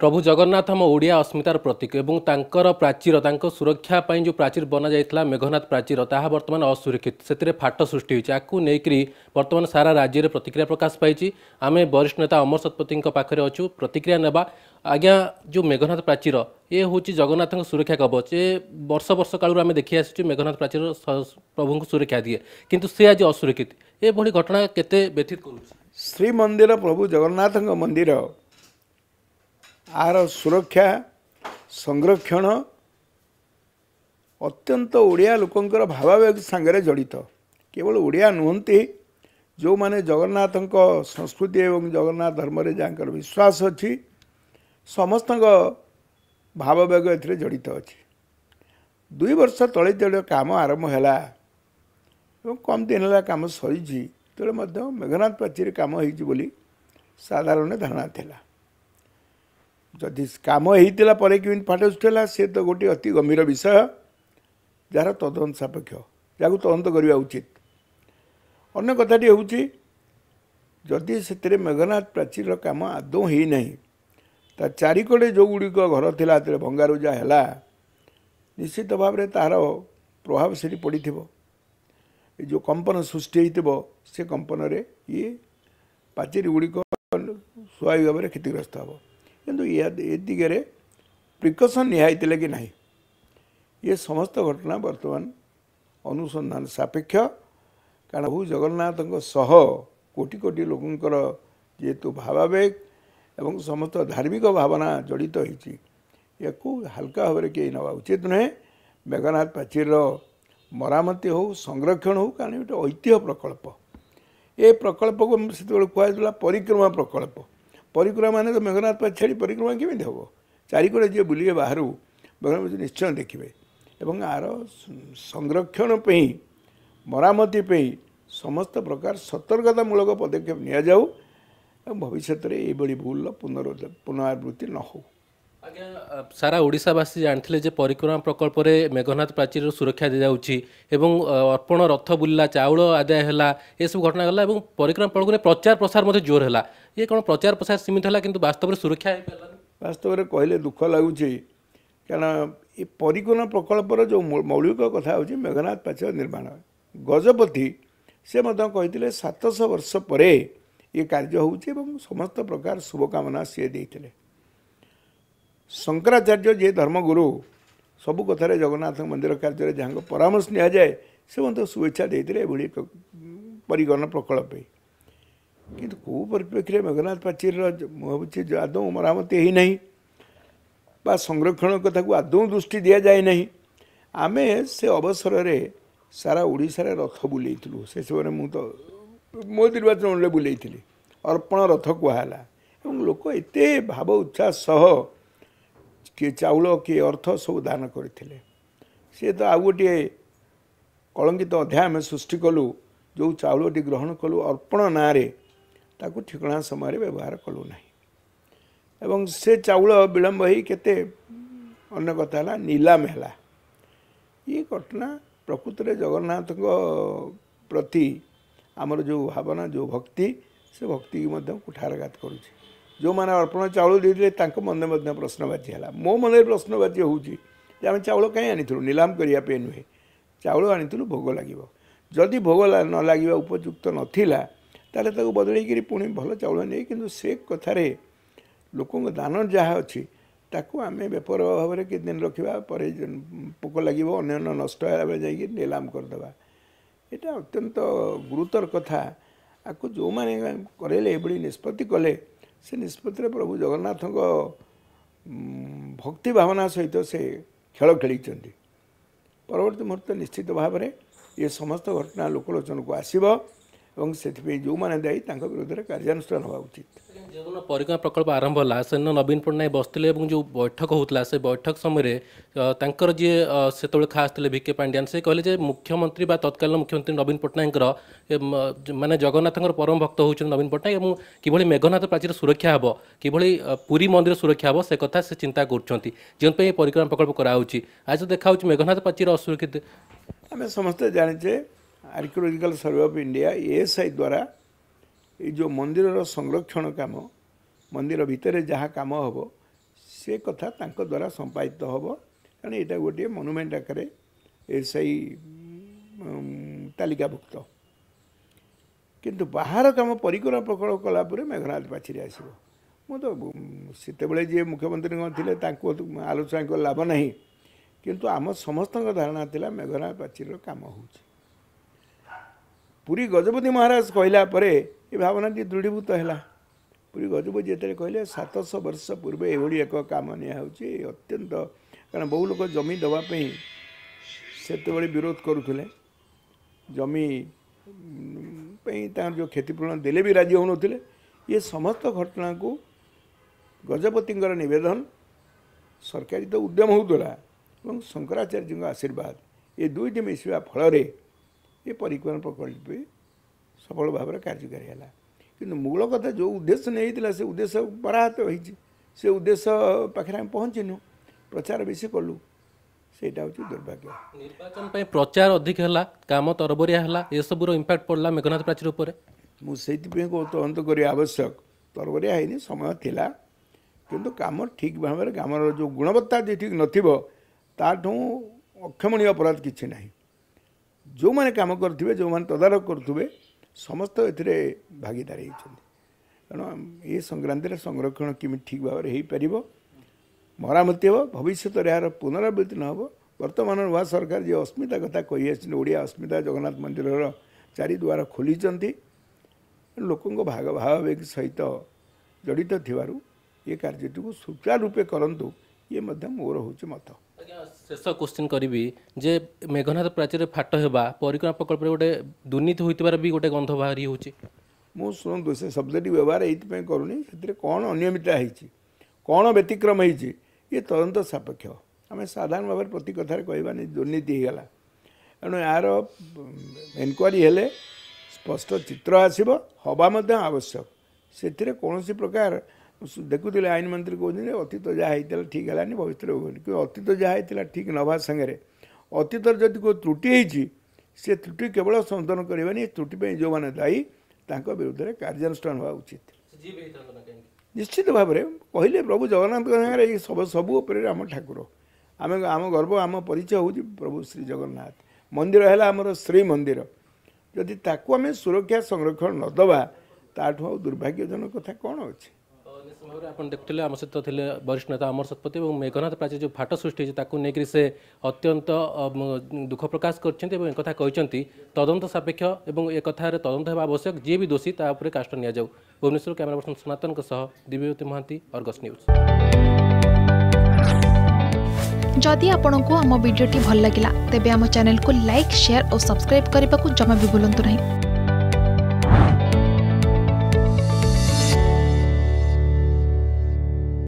प्रभु जगन्नाथ हामी अस्मितार प्रतीकर प्राचीर त सुरक्षापूर्ण जो प्राचीर बना जाइला मेघनाथ प्राचीर ता बर्त असुरक्षित फाट सृष्टि हुन्छ युकरी बर्तमान सारा राज्यले प्रतिक्रिया प्रकाश पाँच आमे बरिष्ठ नेता अमर शतपथी पाखेर अछु प्रतिक्रिया नज्ञा जो मेघनाथ प्राचीर ए हौँछ जगन्नाथको सुरक्षा कवच य वर्ष वर्ष कालुर्मी देखिआस मेघनाथ प्राचीर प्रभु सुरक्षा दिए कि सि आज असुरक्षित एभरि घटना केते व्यतीत गरु श्रीमन्दिर प्रभु जगन्नाथको मन्दिर ଆର ସୁରକ୍ଷା ସଂରକ୍ଷଣ ଅତ୍ୟନ୍ତ ଓଡ଼ିଆ ଲୋକଙ୍କର ଭାବାବେଗ ସାଙ୍ଗରେ ଜଡ଼ିତ କେବଳ ଓଡ଼ିଆ ନୁହନ୍ତି ଯେଉଁମାନେ ଜଗନ୍ନାଥଙ୍କ ସଂସ୍କୃତି ଏବଂ ଜଗନ୍ନାଥ ଧର୍ମରେ ଯାହାଙ୍କର ବିଶ୍ୱାସ ଅଛି ସମସ୍ତଙ୍କ ଭାବବେଗ ଏଥିରେ ଜଡ଼ିତ ଅଛି ଦୁଇ ବର୍ଷ ତଳେ ଯେଉଁ କାମ ଆରମ୍ଭ ହେଲା ଏବଂ କମ୍ ଦିନ ହେଲା କାମ ସରିଛି ସେତେବେଳେ ମଧ୍ୟ ମେଘନାଥ ପ୍ରାଚୀରେ କାମ ହୋଇଛି ବୋଲି ସାଧାରଣ ଧାରଣା ଥିଲା ଯଦି କାମ ହେଇଥିଲା ପରେ କେମିତି ଫାଟସୁଥିଲା ସେ ତ ଗୋଟିଏ ଅତି ଗମ୍ଭୀର ବିଷୟ ଯାହାର ତଦନ୍ତ ସାପେକ୍ଷ ଯାହାକୁ ତଦନ୍ତ କରିବା ଉଚିତ ଅନ୍ୟ କଥାଟି ହେଉଛି ଯଦି ସେଥିରେ ମେଘନାଥ ପ୍ରାଚୀରର କାମ ଆଦୌ ହେଇନାହିଁ ତା ଚାରିକଡ଼େ ଯେଉଁଗୁଡ଼ିକ ଘର ଥିଲା ସେଥିରେ ଭଙ୍ଗାରୁଜା ହେଲା ନିଶ୍ଚିତ ଭାବରେ ତାହାର ପ୍ରଭାବ ସେଠି ପଡ଼ିଥିବ ଏ ଯେଉଁ କମ୍ପନ ସୃଷ୍ଟି ହେଇଥିବ ସେ କମ୍ପନରେ ଇଏ ପାଚେରୀ ଗୁଡ଼ିକ ସ୍ୱାଭାବିକ ଭାବରେ କ୍ଷତିଗ୍ରସ୍ତ ହେବ କିନ୍ତୁ ଏ ଦିଗରେ ପ୍ରିକସନ୍ ନିହା ନିଆହେଇଥିଲେ କି ନାହିଁ ଏ ସମସ୍ତ ଘଟଣା ବର୍ତ୍ତମାନ ଅନୁସନ୍ଧାନ ସାପେକ୍ଷ କାରଣ ପ୍ରଭୁ ଜଗନ୍ନାଥଙ୍କ ସହ କୋଟି କୋଟି ଲୋକଙ୍କର ଯେହେତୁ ଭାବାବେଗ ଏବଂ ସମସ୍ତ ଧାର୍ମିକ ଭାବନା ଜଡ଼ିତ ହୋଇଛି ଏହାକୁ ହାଲକା ଭାବରେ କେହି ନେବା ଉଚିତ ନୁହେଁ ମେଘନାଥ ପ୍ରାଚୀରର ମରାମତି ହେଉ ସଂରକ୍ଷଣ ହେଉ କାରଣ ଗୋଟେ ଐତିହ୍ୟ ପ୍ରକଳ୍ପ ଏ ପ୍ରକଳ୍ପକୁ ସେତେବେଳେ କୁହାଯାଇଥିଲା ପରିକ୍ରମା ପ୍ରକଳ୍ପ ପରିକ୍ରମା ମାନେ ତ ମେଘନାଥ ପାଖରେ ଛେଳି ପରିକ୍ରମା କେମିତି ହେବ ଚାରିକଡ଼େ ଯିଏ ବୁଲିବେ ବାହାରୁ ମେଘନାଥ ନିଶ୍ଚୟ ଦେଖିବେ ଏବଂ ଆର ସଂରକ୍ଷଣ ପାଇଁ ମରାମତି ପାଇଁ ସମସ୍ତ ପ୍ରକାର ସତର୍କତାମୂଳକ ପଦକ୍ଷେପ ନିଆଯାଉ ଏବଂ ଭବିଷ୍ୟତରେ ଏଇଭଳି ଭୁଲର ପୁନର୍ ପୁନରାବୃତ୍ତି ନ ହେଉ ଆଜ୍ଞା ସାରା ଓଡ଼ିଶାବାସୀ ଜାଣିଥିଲେ ଯେ ପରିକ୍ରମା ପ୍ରକଳ୍ପରେ ମେଘନାଥ ପ୍ରାଚୀରର ସୁରକ୍ଷା ଦିଆଯାଉଛି ଏବଂ ଅର୍ପଣ ରଥ ବୁଲିଲା ଚାଉଳ ଆଦାୟ ହେଲା ଏସବୁ ଘଟଣା ଗଲା ଏବଂ ପରିକ୍ରମା ପ୍ରକଳ୍ପରେ ପ୍ରଚାର ପ୍ରସାର ମଧ୍ୟ ଜୋର ହେଲା ଇଏ କ'ଣ ପ୍ରଚାର ପ୍ରସାର ସୀମିତ ହେଲା କିନ୍ତୁ ବାସ୍ତବରେ ସୁରକ୍ଷା ହେଇପାରିଲାନି ବାସ୍ତବରେ କହିଲେ ଦୁଃଖ ଲାଗୁଛି କାରଣ ଏ ପରିକଳ୍ପନା ପ୍ରକଳ୍ପର ଯେଉଁ ମୌଳିକ କଥା ହେଉଛି ମେଘନାଥ ପାଚେର ନିର୍ମାଣ ଗଜପତି ସେ ମଧ୍ୟ କହିଥିଲେ ସାତଶହ ବର୍ଷ ପରେ ଏ କାର୍ଯ୍ୟ ହେଉଛି ଏବଂ ସମସ୍ତ ପ୍ରକାର ଶୁଭକାମନା ସିଏ ଦେଇଥିଲେ ଶଙ୍କରାଚାର୍ଯ୍ୟ ଯିଏ ଧର୍ମଗୁରୁ ସବୁ କଥାରେ ଜଗନ୍ନାଥ ମନ୍ଦିର କାର୍ଯ୍ୟରେ ଯାହାଙ୍କ ପରାମର୍ଶ ନିଆଯାଏ ସେ ମଧ୍ୟ ଶୁଭେଚ୍ଛା ଦେଇଥିଲେ ଏଭଳି ପରିଗଣ ପ୍ରକଳ୍ପ ପାଇଁ কিন্তু କୁପରିପ୍ରେକ୍ଷୀରେ ମେଘନାଥ ପାଚେରୀର ହେଉଛି ଆଦୌ ମରାମତି ହେଇନାହିଁ ବା ସଂରକ୍ଷଣ କଥାକୁ ଆଦୌ ଦୃଷ୍ଟି ଦିଆଯାଏ ନାହିଁ ଆମେ ସେ ଅବସରରେ ସାରା ଓଡ଼ିଶାରେ ରଥ ବୁଲେଇଥିଲୁ ସେ ସମୟରେ ମୁଁ ତ ମୋ ନିର୍ବାଚନ ମଣ୍ଡଳରେ ବୁଲେଇଥିଲି ଅର୍ପଣ ରଥ କୁହାହେଲା ଏବଂ ଲୋକ ଏତେ ଭାବ ଉତ୍ସାହ ସହ କିଏ ଚାଉଳ କିଏ ଅର୍ଥ ସବୁ ଦାନ କରିଥିଲେ ସିଏ ତ ଆଉ ଗୋଟିଏ କଳଙ୍କିତ ଅଧ୍ୟାୟ ଆମେ ସୃଷ୍ଟି କଲୁ ଯେଉଁ ଚାଉଳଟି ଗ୍ରହଣ କଲୁ ଅର୍ପଣ ନାଁରେ ତାକୁ ଠିକଣା ସମୟରେ ବ୍ୟବହାର କଲୁ ନାହିଁ ଏବଂ ସେ ଚାଉଳ ବିଳମ୍ବ ହୋଇ କେତେ ଅନ୍ୟ କଥା ହେଲା ନିଲାମ ହେଲା ଏ ଘଟଣା ପ୍ରକୃତରେ ଜଗନ୍ନାଥଙ୍କ ପ୍ରତି ଆମର ଯେଉଁ ଭାବନା ଯେଉଁ ଭକ୍ତି ସେ ଭକ୍ତିକୁ ମଧ୍ୟ କୁଠାରଘାତ କରୁଛି ଯେଉଁମାନେ ଅର୍ପଣ ଚାଉଳ ଦେଇଥିଲେ ତାଙ୍କ ମନରେ ମଧ୍ୟ ପ୍ରଶ୍ନବାଚୀ ହେଲା ମୋ ମନରେ ପ୍ରଶ୍ନବାଚୀ ହେଉଛି ଯେ ଆମେ ଚାଉଳ କାହିଁ ଆଣିଥିଲୁ ନିଲାମ କରିବା ପାଇଁ ନୁହେଁ ଚାଉଳ ଆଣିଥିଲୁ ଭୋଗ ଲାଗିବ ଯଦି ଭୋଗ ନ ଲାଗିବା ଉପଯୁକ୍ତ ନଥିଲା ତାହେଲେ ତାକୁ ବଦଳେଇକିରି ପୁଣି ଭଲ ଚାଉଳ ନେଇ କିନ୍ତୁ ସେ କଥାରେ ଲୋକଙ୍କ ଦାନ ଯାହା ଅଛି ତାକୁ ଆମେ ବେପର ଭାବରେ କିଛି ଦିନ ରଖିବା ପରେ ପୋକ ଲାଗିବ ଅନ୍ୟାନ୍ୟ ନଷ୍ଟ ହେଲାବେଳେ ଯାଇକି ନିଲାମ କରିଦେବା ଏଇଟା ଅତ୍ୟନ୍ତ ଗୁରୁତର କଥା ଆକୁ ଯେଉଁମାନେ କରେଇଲେ ଏଭଳି ନିଷ୍ପତ୍ତି କଲେ ସେ ନିଷ୍ପତ୍ତିରେ ପ୍ରଭୁ ଜଗନ୍ନାଥଙ୍କ ଭକ୍ତି ଭାବନା ସହିତ ସେ ଖେଳ ଖେଳିଛନ୍ତି ପରବର୍ତ୍ତୀ ମୁହୂର୍ତ୍ତ ନିଶ୍ଚିତ ଭାବରେ ଏ ସମସ୍ତ ଘଟଣା ଲୋକଲୋଚନକୁ ଆସିବ ଏବଂ ସେଥିପାଇଁ ଯେଉଁମାନେ ଦାୟୀ ତାଙ୍କ ବିରୋଧରେ କାର୍ଯ୍ୟାନୁଷ୍ଠାନ ହେବା ଉଚିତ ଯେଉଁଦିନ ପରିକ୍ରମା ପ୍ରକଳ୍ପ ଆରମ୍ଭ ହେଲା ସେଦିନ ନବୀନ ପଟ୍ଟନାୟକ ବସିଥିଲେ ଏବଂ ଯେଉଁ ବୈଠକ ହେଉଥିଲା ସେ ବୈଠକ ସମୟରେ ତାଙ୍କର ଯିଏ ସେତେବେଳେ ଖାସ୍ ଥିଲେ ଭିକେ ପାଣ୍ଡିଆନ୍ ସେ କହିଲେ ଯେ ମୁଖ୍ୟମନ୍ତ୍ରୀ ବା ତତ୍କାଳୀନ ମୁଖ୍ୟମନ୍ତ୍ରୀ ନବୀନ ପଟ୍ଟନାୟକଙ୍କର ମାନେ ଜଗନ୍ନାଥଙ୍କର ପରମ ଭକ୍ତ ହେଉଛନ୍ତି ନବୀନ ପଟ୍ଟନାୟକ ଏବଂ କିଭଳି ମେଘନାଥ ପ୍ରାଚୀର ସୁରକ୍ଷା ହେବ କିଭଳି ପୁରୀ ମନ୍ଦିର ସୁରକ୍ଷା ହେବ ସେ କଥା ସେ ଚିନ୍ତା କରୁଛନ୍ତି ଯେଉଁଥିପାଇଁ ପରିକ୍ରମା ପ୍ରକଳ୍ପ କରାହେଉଛି ଆଜି ଦେଖାହେଉଛି ମେଘନାଥ ପ୍ରାଚୀର ଅସୁରକ୍ଷିତ ଆମେ ସମସ୍ତେ ଜାଣିଛେ archaeological survey of India ASI ଦ୍ୱାରା ଏଇ ଯେଉଁ ମନ୍ଦିରର ସଂରକ୍ଷଣ କାମ ମନ୍ଦିର ଭିତରେ ଯାହା କାମ ହେବ ସେ କଥା ତାଙ୍କ ଦ୍ୱାରା ସମ୍ପାଦିତ ହେବ କାରଣ ଏଇଟା ଗୋଟିଏ ମନୁମେଣ୍ଟ ଆକାରରେ ଏଏସ୍ଆଇ ତାଲିକାଭୁକ୍ତ କିନ୍ତୁ ବାହାର କାମ ପରିକଳ୍ପନା ପ୍ରକଳ୍ପ କଲା ପରେ ମେଘନାଥ ପାଚିରି ଆସିବ ମୁଁ ତ ସେତେବେଳେ ଯିଏ ମୁଖ୍ୟମନ୍ତ୍ରୀ କ'ଣ ଥିଲେ ତାଙ୍କୁ ଆଲୋଚନା ଲାଭ ନାହିଁ କିନ୍ତୁ ଆମ ସମସ୍ତଙ୍କ ଧାରଣା ଥିଲା ମେଘନାଥ ପାଚିରିର କାମ ହେଉଛି ପୁରୀ ଗଜପତି ମହାରାଜ କହିଲା ପରେ ଏ ଭାବନାଟି ଦୃଢ଼ୀଭୂତ ହେଲା ପୁରୀ ଗଜପତି ଯେତେବେଳେ କହିଲେ ସାତଶହ ବର୍ଷ ପୂର୍ବେ ଏଭଳି ଏକ କାମ ନିଆହେଉଛି ଅତ୍ୟନ୍ତ କାରଣ ବହୁ ଲୋକ ଜମି ଦେବା ପାଇଁ ସେତେବେଳେ ବିରୋଧ କରୁଥିଲେ ଜମି ପାଇଁ ତାଙ୍କର ଯେଉଁ କ୍ଷତିପୂରଣ ଦେଲେ ବି ରାଜି ହେଉନଥିଲେ ଏ ସମସ୍ତ ଘଟଣାକୁ ଗଜପତିଙ୍କର ନିବେଦନ ସରକାରୀ ତ ଉଦ୍ୟମ ହେଉଥିଲା ଏବଂ ଶଙ୍କରାଚାର୍ଯ୍ୟଙ୍କ ଆଶୀର୍ବାଦ ଏ ଦୁଇଟି ମିଶିବା ଫଳରେ ଏ ପରିକ୍ରମଣ ପ୍ରକଳ୍ପ ବି ସଫଳ ଭାବରେ କାର୍ଯ୍ୟକାରୀ ହେଲା କିନ୍ତୁ ମୂଳ କଥା ଯେଉଁ ଉଦ୍ଦେଶ୍ୟ ନେଇଥିଲା ସେ ଉଦ୍ଦେଶ୍ୟ ପରାହତ ହୋଇଛି ସେ ଉଦ୍ଦେଶ୍ୟ ପାଖରେ ଆମେ ପହଞ୍ଚିନୁ ପ୍ରଚାର ବେଶୀ କଲୁ ସେଇଟା ହେଉଛି ଦୁର୍ଭାଗ୍ୟ ନିର୍ବାଚନ ପାଇଁ ପ୍ରଚାର ଅଧିକ ହେଲା କାମ ତରବରିଆ ହେଲା ଏସବୁର ଇମ୍ପାକ୍ଟ ପଡ଼ିଲା ମେଘନାଥ ପ୍ରାଚୀର ଉପରେ ମୁଁ ସେଇଥିପାଇଁ ତଦନ୍ତ କରିବା ଆବଶ୍ୟକ ତରବରିଆ ହେଇନି ସମୟ ଥିଲା କିନ୍ତୁ କାମ ଠିକ୍ ଭାବରେ କାମର ଯେଉଁ ଗୁଣବତ୍ତା ଯଦି ଠିକ୍ ନଥିବ ତାଠୁ ଅକ୍ଷମଣୀୟ ଅପରାଧ କିଛି ନାହିଁ ଯେଉଁମାନେ କାମ କରୁଥିବେ ଯେଉଁମାନେ ତଦାରଖ କରୁଥିବେ ସମସ୍ତ ଏଥିରେ ଭାଗିଦାର ହେଇଛନ୍ତି ତେଣୁ ଏ ସଂକ୍ରାନ୍ତରେ ସଂରକ୍ଷଣ କେମିତି ଠିକ୍ ଭାବରେ ହେଇପାରିବ ମରାମତି ହେବ ଭବିଷ୍ୟତରେ ଏହାର ପୁନରାବୃତ୍ତି ନ ହେବ ବର୍ତ୍ତମାନ ନୂଆ ସରକାର ଯିଏ ଅସ୍ମିତା କଥା କହି ଆସିଛନ୍ତି ଓଡ଼ିଆ ଅସ୍ମିତା ଜଗନ୍ନାଥ ମନ୍ଦିରର ଚାରିଦୁଆର ଖୋଲିଛନ୍ତି ଲୋକଙ୍କ ଭାଗ ଭାବେଗ ସହିତ ଜଡ଼ିତ ଥିବାରୁ ଏ କାର୍ଯ୍ୟଟିକୁ ସୁଚାରୁ ରୂପେ କରନ୍ତୁ ଇଏ ମଧ୍ୟ ମୋର ହେଉଛି ମତ ଆଜ୍ଞା ଶେଷ କୋଶ୍ଚିନ୍ କରିବି ଯେ ମେଘନାଥ ପ୍ରାଚୀରରେ ଫାଟ ହେବା ପରିକ୍ରମା ପ୍ରକଳ୍ପରେ ଗୋଟେ ଦୁର୍ନୀତି ହୋଇଥିବାର ବି ଗୋଟେ ଗନ୍ଧ ବାହାରି ହେଉଛି ମୁଁ ଶୁଣନ୍ତୁ ସେ ଶବ୍ଦଟି ବ୍ୟବହାର ଏଇଥିପାଇଁ କରୁନି ସେଥିରେ କ'ଣ ଅନିୟମିତତା ହେଇଛି କ'ଣ ବ୍ୟତିକ୍ରମ ହେଇଛି ଇଏ ତଦନ୍ତ ସାପେକ୍ଷ ଆମେ ସାଧାରଣ ଭାବରେ ପ୍ରତି କଥାରେ କହିବାନି ଦୁର୍ନୀତି ହେଇଗଲା ଏଣୁ ଏହାର ଏନକ୍ୱାରି ହେଲେ ସ୍ପଷ୍ଟ ଚିତ୍ର ଆସିବ ହେବା ମଧ୍ୟ ଆବଶ୍ୟକ ସେଥିରେ କୌଣସି ପ୍ରକାର ଦେଖୁଥିଲେ ଆଇନ ମନ୍ତ୍ରୀ କହୁଛନ୍ତି ଅତୀତ ଯାହା ହେଇଥିଲା ଠିକ୍ ହେଲାନି ଭବିଷ୍ୟତରେ ହେବନି କି ଅତୀତ ଯାହା ହେଇଥିଲା ଠିକ୍ ନେବା ସାଙ୍ଗରେ ଅତୀତରେ ଯଦି କେଉଁ ତ୍ରୁଟି ହେଇଛି ସେ ତ୍ରୁଟି କେବଳ ସନ୍ତରଣ କରିବେନି ତ୍ରୁଟି ପାଇଁ ଯେଉଁମାନେ ଦାୟୀ ତାଙ୍କ ବିରୁଦ୍ଧରେ କାର୍ଯ୍ୟାନୁଷ୍ଠାନ ହେବା ଉଚିତ ନିଶ୍ଚିତ ଭାବରେ କହିଲେ ପ୍ରଭୁ ଜଗନ୍ନାଥଙ୍କ ସାଙ୍ଗରେ ଏଇ ସବୁ ସବୁ ଉପରେ ଆମ ଠାକୁର ଆମେ ଆମ ଗର୍ବ ଆମ ପରିଚୟ ହେଉଛି ପ୍ରଭୁ ଶ୍ରୀ ଜଗନ୍ନାଥ ମନ୍ଦିର ହେଲା ଆମର ଶ୍ରୀମନ୍ଦିର ଯଦି ତାକୁ ଆମେ ସୁରକ୍ଷା ସଂରକ୍ଷଣ ନଦେବା ତାଠୁ ଆଉ ଦୁର୍ଭାଗ୍ୟଜନକ କଥା କ'ଣ ଅଛି ସମୟରେ ଆପଣ ଦେଖୁଥିଲେ ଆମ ସହିତ ଥିଲେ ବରିଷ୍ଠ ନେତା ଅମର ଶତପଥୀ ଏବଂ ମେଘନାଥ ପ୍ରାଚୀ ଯେଉଁ ଫାଟ ସୃଷ୍ଟି ହୋଇଛି ତାକୁ ନେଇକରି ସେ ଅତ୍ୟନ୍ତ ଦୁଃଖ ପ୍ରକାଶ କରିଛନ୍ତି ଏବଂ ଏକଥା କହିଛନ୍ତି ତଦନ୍ତ ସାପେକ୍ଷ ଏବଂ ଏ କଥାରେ ତଦନ୍ତ ହେବା ଆବଶ୍ୟକ ଯିଏ ବି ଦୋଷୀ ତା ଉପରେ କାଷ୍ଟ ନିଆଯାଉ ଭୁବନେଶ୍ୱର କ୍ୟାମେରା ପର୍ସନ ସନାତନଙ୍କ ସହ ଦିବ୍ୟବତୀ ମହାନ୍ତି ଅର୍ଗସ୍ ନ୍ୟୁଜ୍ ଯଦି ଆପଣଙ୍କୁ ଆମ ଭିଡ଼ିଓଟି ଭଲ ଲାଗିଲା ତେବେ ଆମ ଚ୍ୟାନେଲକୁ ଲାଇକ୍ ସେୟାର ଓ ସବସ୍କ୍ରାଇବ୍ କରିବାକୁ ଜମା ବି ଭୁଲନ୍ତୁ ନାହିଁ